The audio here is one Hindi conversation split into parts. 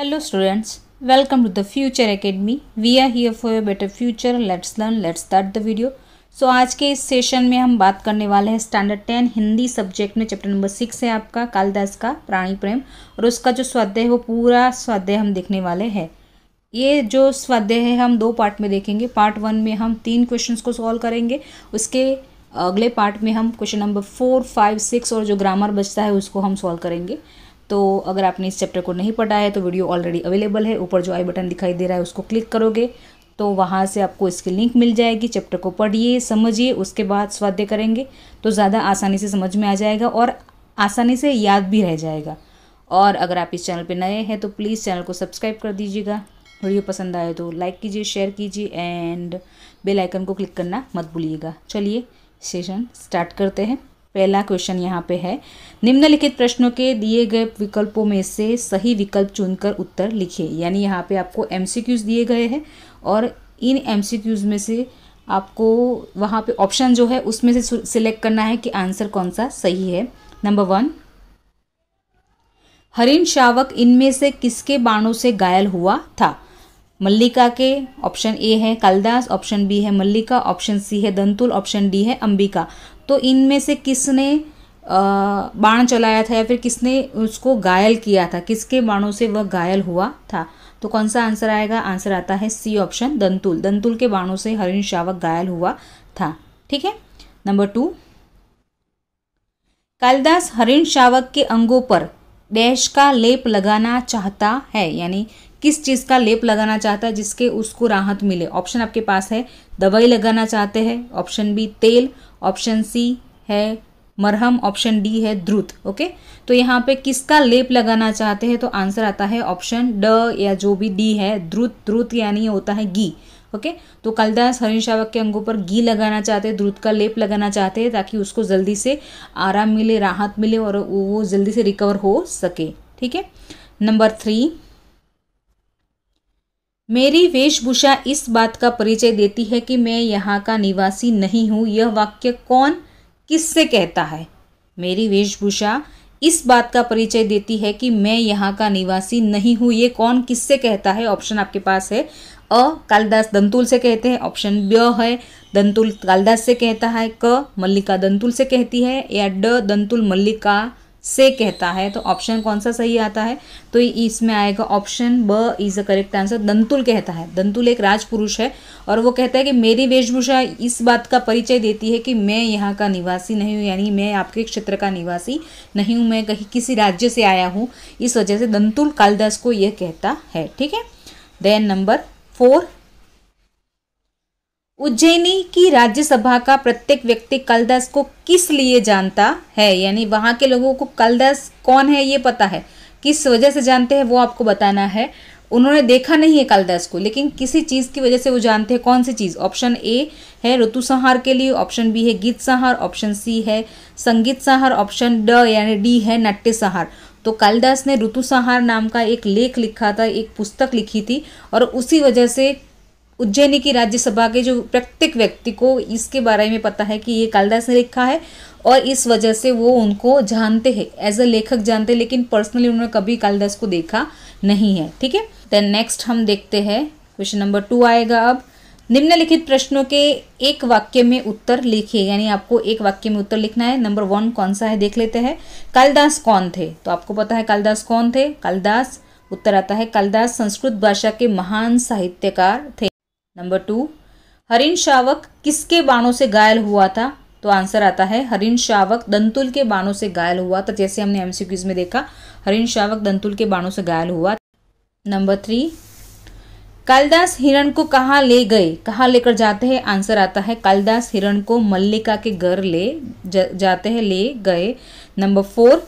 Hello students, welcome to the Future Academy. We are here for a better future. Let's learn, let's start the video. So so, आज के इस सेशन में हम बात करने वाले हैं स्टैंडर्ड टेन हिंदी सब्जेक्ट में चैप्टर नंबर सिक्स है आपका कालिदास का प्राणी प्रेम और उसका जो स्वाध्याय है वो पूरा स्वाध्याय हम देखने वाले हैं ये जो स्वाध्याय है हम दो पार्ट में देखेंगे पार्ट वन में हम तीन क्वेश्चंस को सॉल्व करेंगे उसके अगले पार्ट में हम question number four five six और जो ग्रामर बचता है उसको हम सॉल्व करेंगे तो अगर आपने इस चैप्टर को नहीं पढ़ा है तो वीडियो ऑलरेडी अवेलेबल है ऊपर जो आई बटन दिखाई दे रहा है उसको क्लिक करोगे तो वहाँ से आपको इसकी लिंक मिल जाएगी चैप्टर को पढ़िए समझिए उसके बाद स्वाध्याय करेंगे तो ज़्यादा आसानी से समझ में आ जाएगा और आसानी से याद भी रह जाएगा और अगर आप इस चैनल पर नए हैं तो प्लीज़ चैनल को सब्सक्राइब कर दीजिएगा वीडियो पसंद आए तो लाइक कीजिए शेयर कीजिए एंड बेल आइकन को क्लिक करना मत भूलिएगा चलिए सेशन स्टार्ट करते हैं पहला क्वेश्चन यहाँ पे है निम्नलिखित प्रश्नों के दिए गए विकल्पों में से सही विकल्प चुनकर उत्तर लिखे यानी यहाँ पे आपको एम दिए गए हैं और इन एम में से आपको वहाँ पे ऑप्शन जो है उसमें से सिलेक्ट करना है कि आंसर कौन सा सही है नंबर वन हरिन शावक इनमें से किसके बाणों से घायल हुआ था मल्लिका के ऑप्शन ए है कालिदास ऑप्शन बी है मल्लिका ऑप्शन सी है दंतुल ऑप्शन डी है अंबिका तो इनमें से किसने बाण चलाया था या फिर किसने उसको घायल किया था किसके बाणों से वह घायल हुआ था तो कौन सा आंसर आएगा आंसर आता है सी ऑप्शन दंतुल दंतुल के बाणों से हरिण शावक घायल हुआ था ठीक है नंबर टू कालिदास हरिण शावक के अंगों पर डैश का लेप लगाना चाहता है यानी किस चीज़ का लेप लगाना चाहता है जिसके उसको राहत मिले ऑप्शन आपके पास है दवाई लगाना चाहते हैं ऑप्शन बी तेल ऑप्शन सी है मरहम ऑप्शन डी है द्रुत ओके तो यहाँ पे किसका लेप लगाना चाहते हैं तो आंसर आता है ऑप्शन ड या जो भी डी है द्रुत द्रुत यानी होता है घी ओके तो कलदास हरिण शावक के अंगों पर घी लगाना चाहते हैं द्रुत का लेप लगाना चाहते हैं ताकि उसको जल्दी से आराम मिले राहत मिले और वो जल्दी से रिकवर हो सके ठीक है नंबर थ्री मेरी वेशभूषा इस बात का परिचय देती है कि मैं यहाँ का निवासी नहीं हूँ यह वाक्य कौन किससे कहता है मेरी वेशभूषा इस बात का परिचय देती है कि मैं यहाँ का निवासी नहीं हूँ ये कौन किससे कहता है ऑप्शन आपके पास है अ कालिदास दंतुल से कहते हैं ऑप्शन ब है दंतुल कालिदास से कहता है क मल्लिका दंतुल से कहती है या ड दंतुल मल्लिका से कहता है तो ऑप्शन कौन सा सही आता है तो इसमें आएगा option B is a correct answer दंतुल कहता है दंतुल एक राजपुरुष है और वो कहता है कि मेरी वेशभूषा इस बात का परिचय देती है कि मैं यहाँ का निवासी नहीं हूँ यानी मैं आपके क्षेत्र का निवासी नहीं हूँ मैं कहीं किसी राज्य से आया हूँ इस वजह से दंतुल कालिदास को यह कहता है ठीक है देन नंबर फोर उज्जैनी की राज्यसभा का प्रत्येक व्यक्ति कलदास को किस लिए जानता है यानी वहाँ के लोगों को कलदास कौन है ये पता है किस वजह से जानते हैं वो आपको बताना है उन्होंने देखा नहीं है कलदास को लेकिन किसी चीज़ की वजह से वो जानते हैं कौन सी चीज़ ऑप्शन ए है ऋतु संहार के लिए ऑप्शन बी है गीत संहार ऑप्शन सी है संगीत संहार ऑप्शन ड यानी डी है नाट्य संहार तो कालिदास ने ऋतु संहार नाम का एक लेख लिखा था एक पुस्तक लिखी थी और उसी वजह से उज्जैनी की राज्यसभा के जो प्रत्येक व्यक्ति को इसके बारे में पता है कि ये कालिदास ने लिखा है और इस वजह से वो उनको जानते हैं एज अ लेखक जानते हैं लेकिन पर्सनली उन्होंने कभी कालिदास को देखा नहीं है ठीक है देन नेक्स्ट हम देखते हैं क्वेश्चन नंबर टू आएगा अब निम्नलिखित प्रश्नों के एक वाक्य में उत्तर लिखिए यानी आपको एक वाक्य में उत्तर लिखना है नंबर वन कौन सा है देख लेते हैं कालिदास कौन थे तो आपको पता है कालिदास कौन थे कालिदास उत्तर आता है कालिदास संस्कृत भाषा के महान साहित्यकार थे नंबर टू हरिन शावक किसके बाणों से घायल हुआ था तो आंसर आता है हरिन शावक दंतुल के बाणों से घायल हुआ था जैसे हमने एमसीक्यूज में देखा हरिन शावक दंतुल के बाणों से घायल हुआ नंबर थ्री कालिदास हिरण को कहाँ ले गए कहाँ लेकर जाते हैं आंसर आता है कालिदास हिरण को मल्लिका के घर ले जा, जाते हैं ले गए नंबर फोर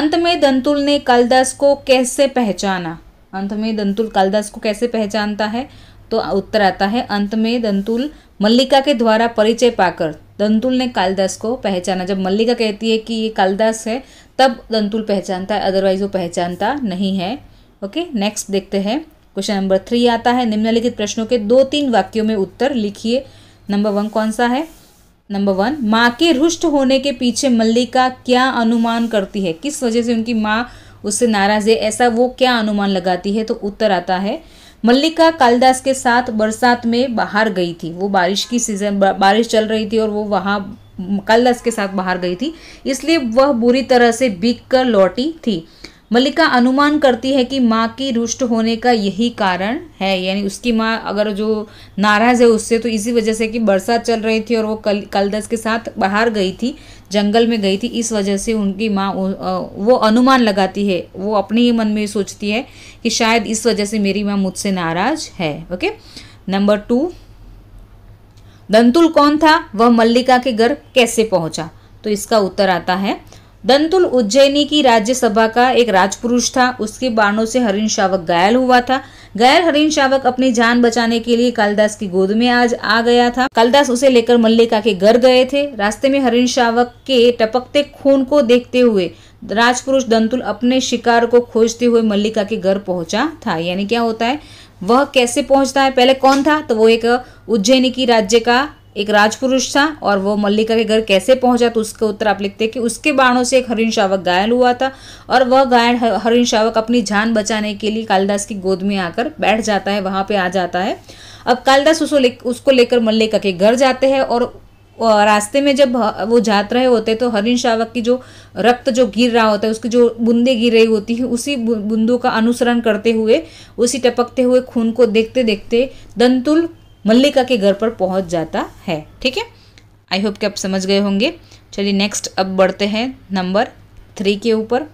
अंत में दंतुल ने कालिदास को कैसे पहचाना अंत में दंतुल कालिदास को कैसे पहचानता है तो उत्तर आता है अंत में दंतुल मल्लिका के द्वारा परिचय पाकर दंतुल ने कालिदास को पहचाना जब मल्लिका कहती है कि ये कालिदास है तब दंतुल पहचानता है अदरवाइज वो पहचानता नहीं है ओके नेक्स्ट देखते हैं क्वेश्चन नंबर थ्री आता है निम्नलिखित प्रश्नों के दो तीन वाक्यों में उत्तर लिखिए नंबर वन कौन सा है नंबर वन माँ के रुष्ट होने के पीछे मल्लिका क्या अनुमान करती है किस वजह से उनकी माँ उससे नाराज है ऐसा वो क्या अनुमान लगाती है तो उत्तर आता है मल्लिका कालिदास के साथ बरसात में बाहर गई थी वो बारिश की सीज़न बारिश चल रही थी और वो वहाँ कालिदास के साथ बाहर गई थी इसलिए वह बुरी तरह से बिक कर लौटी थी मल्लिका अनुमान करती है कि माँ की रुष्ट होने का यही कारण है यानी उसकी माँ अगर जो नाराज़ है उससे तो इसी वजह से कि बरसात चल रही थी और वो कल कलदस के साथ बाहर गई थी जंगल में गई थी इस वजह से उनकी माँ वो अनुमान लगाती है वो अपने ही मन में सोचती है कि शायद इस वजह से मेरी माँ मुझसे नाराज़ है ओके नंबर टू दंतुल कौन था वह मल्लिका के घर कैसे पहुंचा तो इसका उत्तर आता है दंतुल उज्जैनी की राज्यसभा का एक राजपुरुष था उसके बाणों से हरिन शावक घायल हुआ था घायल हरिन शावक अपनी जान बचाने के लिए कालिदास की गोद में आज आ गया था कालिदास उसे लेकर मल्लिका के घर गए थे रास्ते में हरिन शावक के टपकते खून को देखते हुए राजपुरुष दंतुल अपने शिकार को खोजते हुए मल्लिका के घर पहुंचा था यानी क्या होता है वह कैसे पहुंचता है पहले कौन था तो वो एक उज्जैनी की राज्य का एक राजपुरुष था और वो मल्लिका के घर कैसे पहुंचा तो उसका उत्तर आप लिखते हैं कि उसके बाणों से एक हरिण शावक घायल हुआ था और वह घायल हरिण शावक अपनी जान बचाने के लिए कालिदास की गोद में आकर बैठ जाता है वहाँ पे आ जाता है अब कालिदास उसको ले उसको लेकर मल्लिका के घर जाते हैं और रास्ते में जब वो जात रहे होते हैं तो हरिण शावक की जो रक्त जो गिर रहा होता है उसकी जो बूंदे गिर रही होती है उसी बूंदों का अनुसरण करते हुए उसी टपकते हुए खून को देखते देखते दंतुल मल्लिका के घर पर पहुंच जाता है ठीक है आई होप कि आप समझ गए होंगे चलिए नेक्स्ट अब बढ़ते हैं नंबर थ्री के ऊपर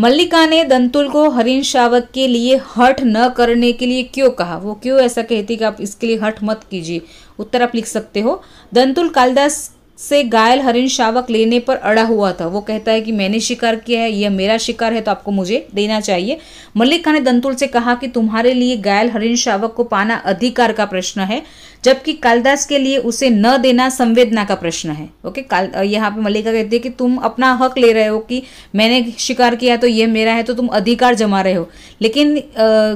मल्लिका ने दंतुल को हरिन शावक के लिए हट न करने के लिए क्यों कहा वो क्यों ऐसा कहती कि आप इसके लिए हट मत कीजिए उत्तर आप लिख सकते हो दंतुल कालिदास से घायल हरिन शावक लेने पर अड़ा हुआ था वो कहता है कि मैंने शिकार किया है यह मेरा शिकार है तो आपको मुझे देना चाहिए मल्लिक खान ने दंतुल से कहा कि तुम्हारे लिए घायल हरिन शावक को पाना अधिकार का प्रश्न है जबकि कालिदास के लिए उसे न देना संवेदना का प्रश्न है ओके काल यहाँ पे मल्लिका कहती है कि तुम अपना हक ले रहे हो कि मैंने शिकार किया तो ये मेरा है तो तुम अधिकार जमा रहे हो लेकिन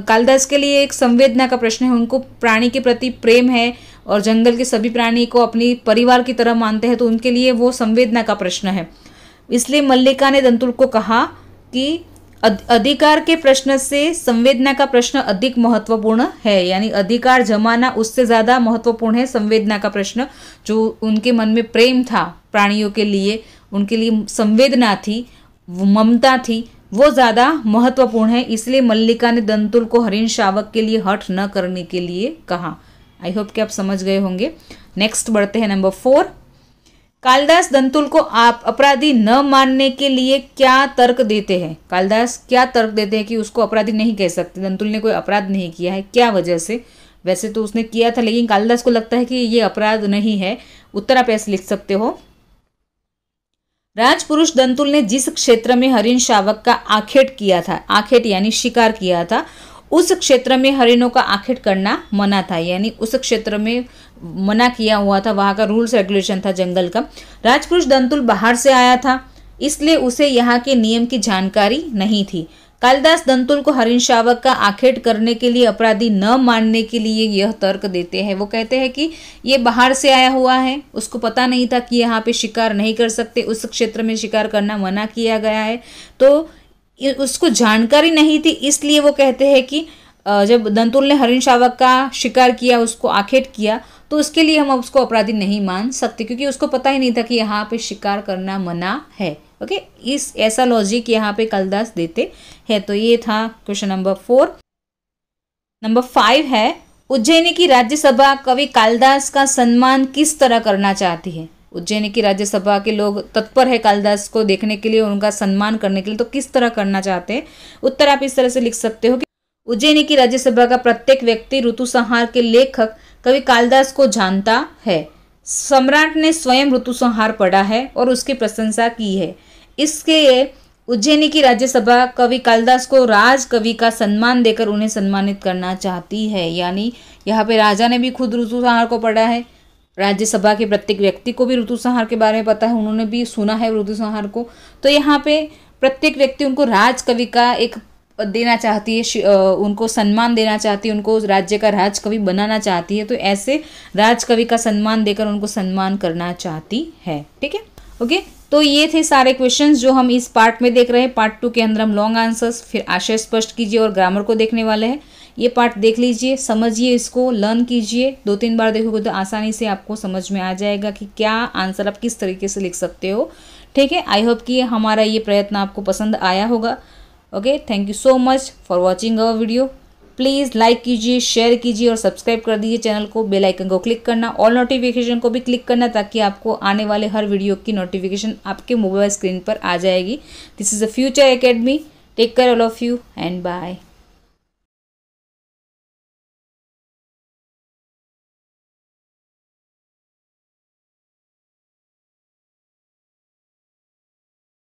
कालिदास के लिए एक संवेदना का प्रश्न है उनको प्राणी के प्रति प्रेम है और जंगल के सभी प्राणी को अपनी परिवार की तरह मानते हैं तो उनके लिए वो संवेदना का प्रश्न है इसलिए मल्लिका ने दंतुल को कहा कि अधिकार के प्रश्न से संवेदना का प्रश्न अधिक महत्वपूर्ण है यानी अधिकार जमाना उससे ज़्यादा महत्वपूर्ण है संवेदना का प्रश्न जो उनके मन में प्रेम था प्राणियों के लिए उनके लिए संवेदना थी ममता थी वो ज़्यादा महत्वपूर्ण है इसलिए मल्लिका ने दंतुल को हरिण शावक के लिए हठ न करने के लिए कहा आई होप कि आप समझ गए होंगे नेक्स्ट बढ़ते हैं नंबर फोर कालदास दंतुल को आप अपराधी न मानने के लिए क्या तर्क देते हैं कालदास क्या तर्क देते हैं कि उसको अपराधी नहीं कह सकते दंतुल ने कोई अपराध नहीं किया है क्या वजह से वैसे तो उसने किया था लेकिन कालिदास को लगता है कि ये अपराध नहीं है उत्तर आप ऐसे लिख सकते हो राजपुरुष दंतुल ने जिस क्षेत्र में हरिन शावक का आखेट किया था आखेट यानी शिकार किया था उस क्षेत्र में हरिणों का आखिर करना मना था यानी उस क्षेत्र में मना किया हुआ था वहाँ का रूल्स रेगुलेशन था जंगल का राजपुरुष दंतुल बाहर से आया था इसलिए उसे यहाँ के नियम की जानकारी नहीं थी कालिदास दंतुल को हरिण शावक का आखेट करने के लिए अपराधी न मानने के लिए यह तर्क देते हैं वो कहते हैं कि ये बाहर से आया हुआ है उसको पता नहीं था कि यहाँ पे शिकार नहीं कर सकते उस क्षेत्र में शिकार करना मना किया गया है तो उसको जानकारी नहीं थी इसलिए वो कहते हैं कि जब दंतुल ने हरिण शावक का शिकार किया उसको आखेट किया तो उसके लिए हम उसको अपराधी नहीं मान सकते क्योंकि उसको पता ही नहीं था कि यहाँ पे शिकार करना मना है ओके इस ऐसा लॉजिक यहाँ पे कलदास देते हैं तो ये था question number four number five है उज्जैनी की राज्यसभा कवि कालिदास का सम्मान किस तरह करना चाहती है उज्जैन की राज्यसभा के लोग तत्पर है कालिदास को देखने के लिए उनका सम्मान करने के लिए तो किस तरह करना चाहते हैं उत्तर आप इस तरह से लिख सकते हो कि उज्जैन की राज्यसभा का प्रत्येक व्यक्ति ऋतु संहार के लेखक कवि कालिदास को जानता है सम्राट ने स्वयं ऋतु संहार पढ़ा है और उसकी प्रशंसा की है इसके उज्जैनी की राज्यसभा कवि कालिदास को राज कवि का सम्मान देकर उन्हें सम्मानित करना चाहती है यानी यहाँ पे राजा ने भी खुद ऋतु संहार को पढ़ा है राज्यसभा के प्रत्येक व्यक्ति को भी ऋतु संहार के बारे में पता है उन्होंने भी सुना है ऋतु संहार को तो यहाँ पे प्रत्येक व्यक्ति उनको राज कवि का एक देना चाहती है उनको सम्मान देना चाहती है उनको राज्य का राजकवि बनाना चाहती है तो ऐसे राजकवि का सम्मान देकर उनको सम्मान करना चाहती है ठीक है ओके तो ये थे सारे क्वेश्चंस जो हम इस पार्ट में देख रहे हैं पार्ट टू के अंदर हम लॉन्ग आंसर्स फिर आशय स्पष्ट कीजिए और ग्रामर को देखने वाले हैं ये पार्ट देख लीजिए समझिए इसको लर्न कीजिए दो तीन बार देखोगे तो आसानी से आपको समझ में आ जाएगा कि क्या आंसर आप किस तरीके से लिख सकते हो ठीक है आई होप कि हमारा ये प्रयत्न आपको पसंद आया होगा okay thank you so much for watching our video please like कीजिए शेयर कीजिए और सब्सक्राइब कर दीजिए चैनल को बेल आइकन को क्लिक करना ऑल नोटिफिकेशन को भी क्लिक करना ताकि आपको आने वाले हर वीडियो की नोटिफिकेशन आपके मोबाइल स्क्रीन पर आ जाएगी this is a Future Academy take care all of you and bye